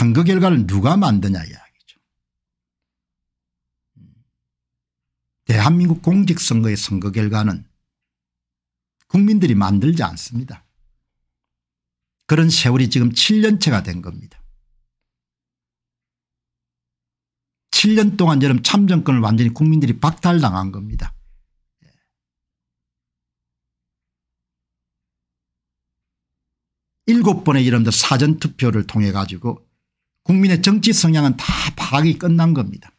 선거 결과를 누가 만드냐 이야기죠. 음. 대한민국 공직선거의 선거 결과는 국민들이 만들지 않습니다. 그런 세월이 지금 7년째가 된 겁니다. 7년 동안 여름 참정권을 완전히 국민들이 박탈당한 겁니다. 7 예. 번의 이름들 사전투표를 통해 가지고 국민의 정치 성향은 다 파악이 끝난 겁니다.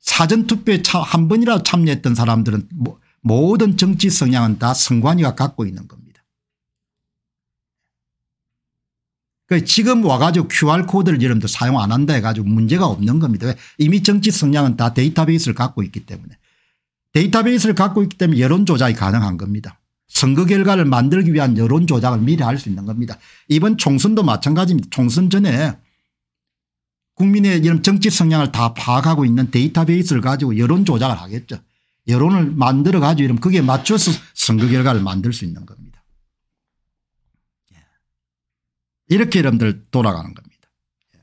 사전투표에 한 번이라도 참여했던 사람들은 모든 정치 성향은 다 선관위가 갖고 있는 겁니다. 그 지금 와가지고 QR코드를 여러분들 사용 안 한다 해가지고 문제가 없는 겁니다. 왜? 이미 정치 성향은 다 데이터베이스를 갖고 있기 때문에 데이터베이스를 갖고 있기 때문에 여론조작이 가능한 겁니다. 선거 결과를 만들기 위한 여론 조작을 미리 할 수 있는 겁니다. 이번 총선도 마찬가지입니다. 총선 전에 국민의 이런 정치 성향을 다 파악하고 있는 데이터베이스를 가지고 여론 조작을 하겠죠. 여론을 만들어 가지고 이러면 그게 맞춰서 선거 결과를 만들 수 있는 겁니다. 예. 이렇게 여러분들 돌아가는 겁니다. 예.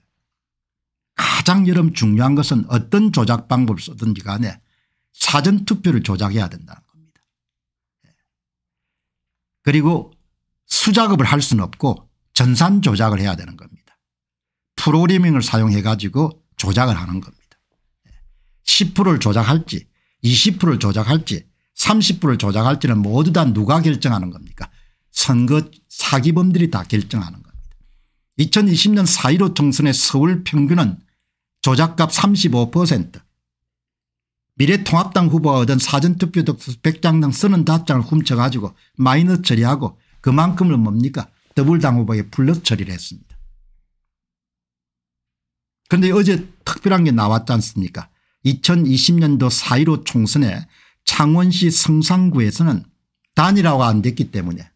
가장 여러분 중요한 것은 어떤 조작 방법을 쓰든지 간에 사전투표를 조작해야 된다 그리고 수작업을 할 수는 없고 전산 조작을 해야 되는 겁니다. 프로그래밍을 사용해 가지고 조작을 하는 겁니다. 10%를 조작할지 20%를 조작할지 30%를 조작할지는 모두 다 누가 결정하는 겁니까 선거 사기범들이 다 결정하는 겁니다. 2020년 4.15 총선의 서울 평균은 조작값 35% 미래통합당 후보가 얻은 사전투표 득수 100장 등 35장을 훔쳐가지고 마이너 처리하고 그만큼을 뭡니까 더블당 후보에 플러스 처리를 했습니다. 그런데 어제 특별한 게 나왔지 않습니까 2020년도 4.15 총선에 창원시 성산구에서는 단일화가 안 됐기 때문에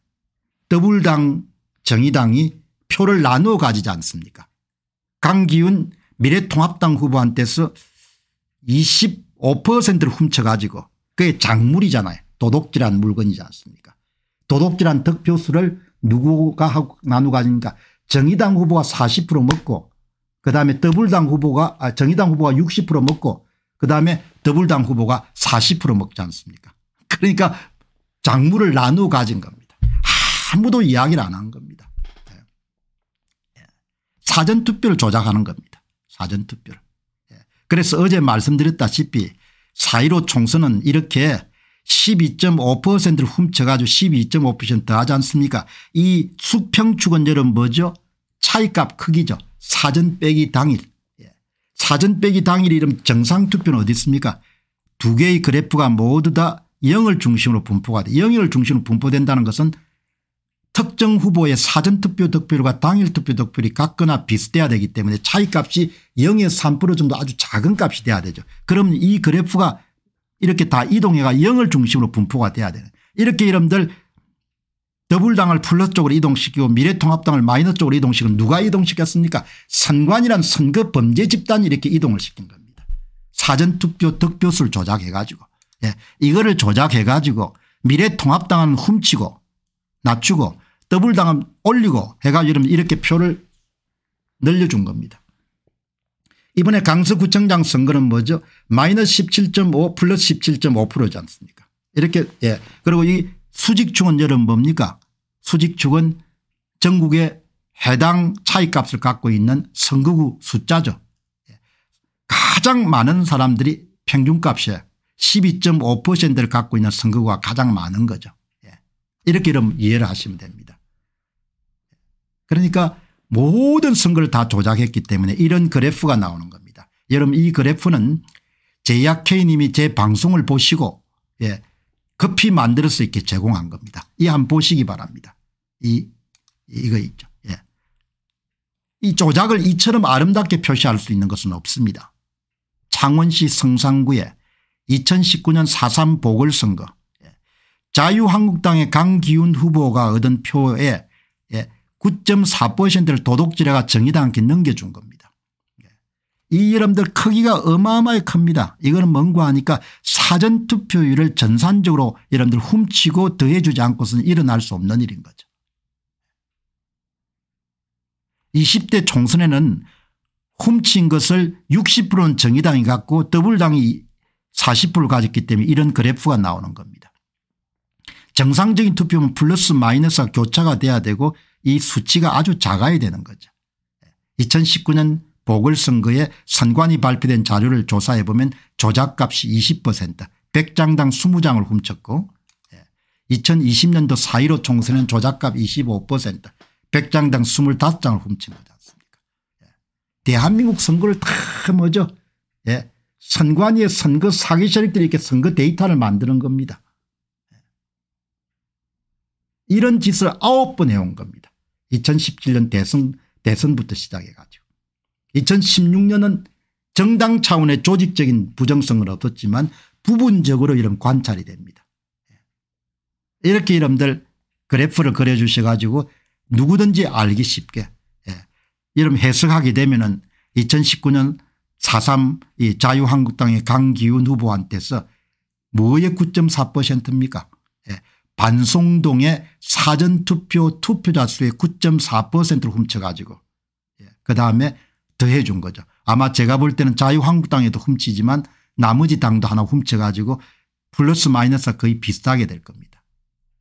더블당 정의당이 표를 나누어 가지지 않습니까 강기훈 미래통합당 후보한테서 20 5%를 훔쳐가지고 그게 작물이잖아요. 도둑질한 물건이지 않습니까 도둑질한 득표수를 누구가 하고 나누가니까 정의당 후보가 40% 먹고 그다음에 더블당 후보가 아 정의당 후보가 60% 먹고 그다음에 더블당 후보가 40% 먹지 않습니까 그러니까 작물을 나누 가진 겁니다. 아무도 이야기를 안 한 겁니다. 예. 사전투표를 조작하는 겁니다. 사전투표를. 그래서 어제 말씀드렸다시피 4.15 총선은 이렇게 12.5%를 훔쳐가지고 12.5% 하지 않습니까 이수평추건절은 뭐죠 차이값 크기죠 사전 빼기 당일 예. 사전 빼기 당일 이름 정상투표는 어디 있습니까 두 개의 그래프가 모두 다 0을 중심으로 분포가 돼 0을 중심으로 분포된다는 것은 특정 후보의 사전투표 득표율과 당일투표 득표율이 같거나 비슷해야 되기 때문에 차이값이 0에서 3% 정도 아주 작은 값이 돼야 되죠. 그럼 이 그래프가 이렇게 다 이동해가 0을 중심으로 분포가 돼야 되는 이렇게 여러분들 더불당을 플러스 쪽으로 이동시키고 미래통합당을 마이너스 쪽으로 이동시키고 누가 이동시켰습니까 선관이란 선거 범죄 집단이 이렇게 이동을 시킨 겁니다. 사전투표 득표수를 조작해 가지고 예. 이거를 조작해 가지고 미래통합당은 훔치고 낮추고 더블 당은 올리고 해가지고 이러면 이렇게 표를 늘려준 겁니다. 이번에 강서구청장 선거는 뭐죠 마이너스 17.5 플러스 17.5%지 않습니까 이렇게 예 그리고 이 수직축은 여러분 뭡니까 수직축은 전국의 해당 차이값을 갖고 있는 선거구 숫자죠 예. 가장 많은 사람들이 평균값에 12.5%를 갖고 있는 선거구가 가장 많은 거죠 이렇게 이해를 하시면 됩니다. 그러니까 모든 선거를 다 조작했기 때문에 이런 그래프가 나오는 겁니다. 여러분 이 그래프는 제약K님이 제 방송을 보시고 예, 급히 만들어서 이렇게 제공한 겁니다. 이 한번 보시기 바랍니다. 이 이거 있죠. 예. 이 조작을 이처럼 아름답게 표시할 수 있는 것은 없습니다. 창원시 성산구에 2019년 4.3 보궐선거 자유한국당의 강기훈 후보가 얻은 표에 9.4%를 예, 도덕질해가정의당한테 넘겨준 겁니다. 예. 이 여러분들 크기가 어마어마하게 큽니다. 이거는 뭔가 하니까 사전투표율을 전산적으로 여러분들 훔치고 더해주지 않고서는 일어날 수 없는 일인 거죠. 20대 총선에는 훔친 것을 60%는 정의당이 갖고 더블당이 40%를 가졌기 때문에 이런 그래프가 나오는 겁니다. 정상적인 투표면 플러스 마이너스가 교차가 돼야 되고 이 수치가 아주 작아야 되는 거죠. 2019년 보궐선거에 선관위 발표된 자료를 조사해 보면 조작값이 20% 100장당 20장을 훔쳤고 2020년도 4.15 총선은 조작값 25% 100장당 25장을 훔친 거지 않습니까 예, 대한민국 선거를 다 뭐죠 예, 선관위의 선거 사기 세력들이 이렇게 선거 데이터를 만드는 겁니다. 이런 짓을 아홉 번 해온 겁니다. 2017년 대선, 대선부터 시작해 가지고 2016년은 정당 차원의 조직적인 부정성을 얻었지만 부분적으로 이런 관찰이 됩니다. 예. 이렇게 여러분들 그래프를 그려주셔 가지고 누구든지 알기 쉽게 예. 이런 해석하게 되면 은 2019년 4.3 자유한국당의 강기훈 후보한테서 뭐의 9.4%입니까 반송동의 사전투표 투표자 수의 9.4%를 훔쳐가지고 예. 그다음에 더해 준 거죠. 아마 제가 볼 때는 자유한국당에도 훔치지만 나머지 당도 하나 훔쳐가지고 플러스 마이너스가 거의 비슷하게 될 겁니다.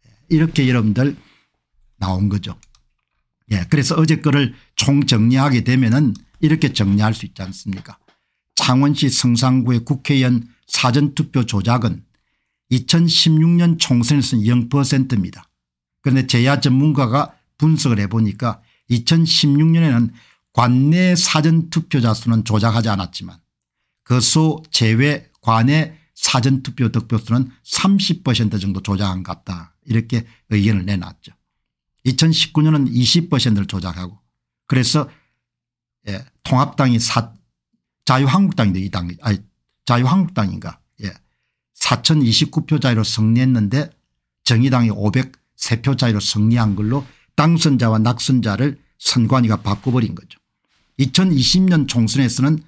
예, 이렇게 여러분들 나온 거죠. 예, 그래서 어제 거를 총정리하게 되면은 이렇게 정리할 수 있지 않습니까 창원시 성산구의 국회의원 사전투표 조작은 2016년 총선에서는 0%입니다. 그런데 제야 전문가가 분석을 해보니까 2016년에는 관내 사전투표자 수는 조작하지 않았지만 거소 그 제외 관내 사전투표 득표수는 30% 정도 조작한 것 같다 이렇게 의견을 내놨죠. 2019년은 20%를 조작하고 그래서 예, 통합당이 사, 자유한국당인데 이 당, 아니 자유한국당인가 4029표 자이로 승리했는데 정의당이 503표 자이로 승리한 걸로 당선자와 낙선자를 선관위가 바꿔버린 거죠. 2020년 총선에서는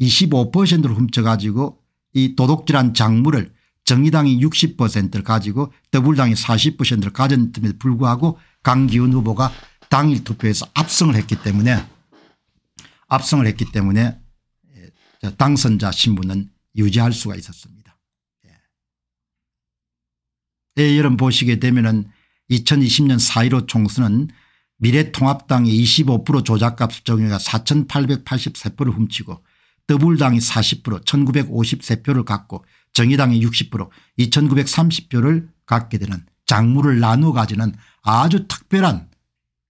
25%를 훔쳐가지고 이 도둑질한 장물을 정의당이 60%를 가지고 더불당이 40%를 가졌음에도 불구하고 강기훈 후보가 당일 투표에서 압승을 했기 때문에 압승을 했기 때문에 예, 당선자 신분은 유지할 수가 있었습니다. 때 여러분 보시게 되면은 2020년 4.15 총선은 미래통합당이 25% 조작값 정의가 4883표를 훔치고 더불당이 40% 1953표를 갖고 정의당이 60% 2930표를 갖게 되는 작물을 나누어 가지는 아주 특별한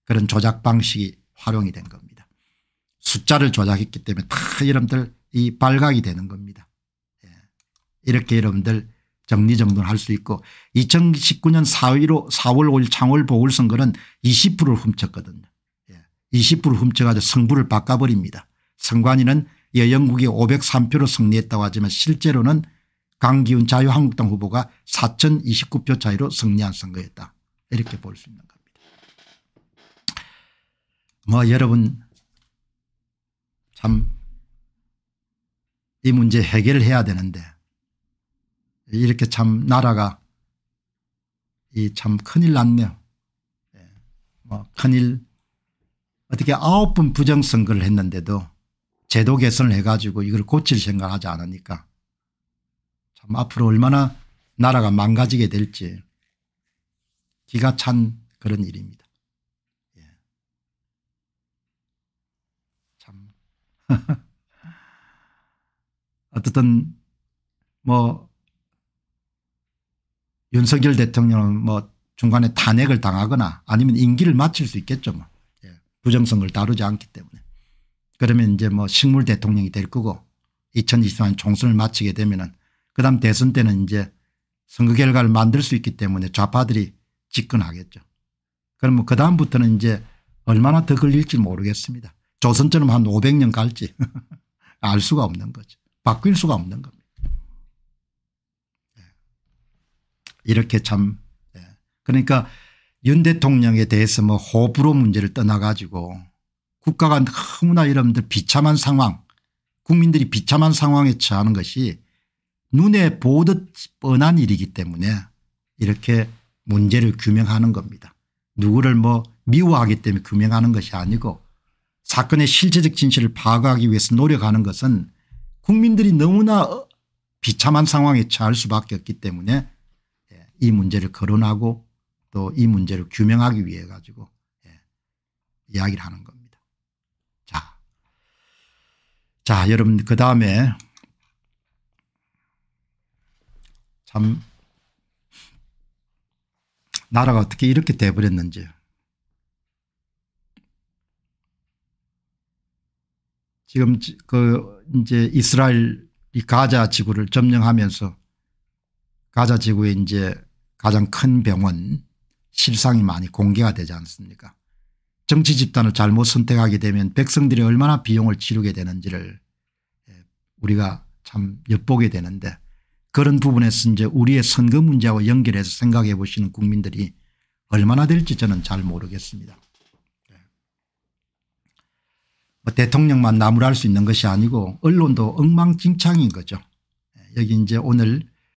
그런 조작 방식이 활용이 된 겁니다. 숫자를 조작했기 때문에 다 여러분들 이 발각이 되는 겁니다. 예. 이렇게 여러분들 정리정돈할 수 있고 2019년 4위로 4월 5일 창월 보궐선거는 20%를 훔쳤거든요. 20%를 예, 훔쳐가지고 승부를 바꿔버립니다. 선관위는 여영국이 503표로 승리했다고 하지만 실제로는 강기훈 자유한국당 후보가 4029표 차이로 승리한 선거였다. 이렇게 볼 수 있는 겁니다. 뭐 여러분 참 이 문제 해결을 해야 되는데 이렇게 참 나라가 이 참 큰일 났네요. 예. 뭐 큰일 어떻게 아홉 번 부정선거를 했는데도 제도 개선을 해가지고 이걸 고칠 생각을 하지 않으니까 참 앞으로 얼마나 나라가 망가지게 될지 기가 찬 그런 일입니다. 예. 참 어쨌든 뭐 윤석열 대통령은 뭐 중간에 탄핵을 당하거나 아니면 임기를 마칠 수 있겠죠. 뭐. 예. 부정성을 다루지 않기 때문에. 그러면 이제 뭐 식물 대통령이 될 거고 2024년 총선을 마치게 되면은 그다음 대선 때는 이제 선거 결과를 만들 수 있기 때문에 좌파들이 집권하겠죠. 그러면 뭐 그다음부터는 이제 얼마나 더 걸릴지 모르겠습니다. 조선처럼 한 500년 갈지 알 수가 없는 거죠. 바뀔 수가 없는 겁니다. 이렇게 참 예. 그러니까 윤 대통령에 대해서 뭐 호불호 문제를 떠나 가지고 국가가 너무나 여러분들 비참한 상황 국민들이 비참한 상황에 처하는 것이 눈에 보듯 뻔한 일이기 때문에 이렇게 문제를 규명하는 겁니다. 누구를 뭐 미워하기 때문에 규명하는 것이 아니고 사건의 실체적 진실을 파악하기 위해서 노력하는 것은 국민들이 너무나 비참한 상황에 처할 수밖에 없기 때문에 이 문제를 거론하고 또 이 문제를 규명하기 위해 가지고 예, 이야기를 하는 겁니다. 자, 자 여러분 그 다음에 참 나라가 어떻게 이렇게 돼버렸는지 지금 그 이제 이스라엘 이 가자 지구를 점령하면서 가자 지구에 이제 가장 큰 병은 실상이 많이 공개가 되지 않습니까 정치 집단을 잘못 선택하게 되면 백성들이 얼마나 비용을 치르게 되는지를 예, 우리가 참 엿보게 되는데 그런 부분에서 이제 우리의 선거 문제하고 연결해서 생각해 보시는 국민들이 얼마나 될지 저는 잘 모르겠습니다. 예. 뭐 대통령만 나무랄 수 있는 것이 아니고 언론도 엉망진창인 거죠. 예, 여기 이제 오늘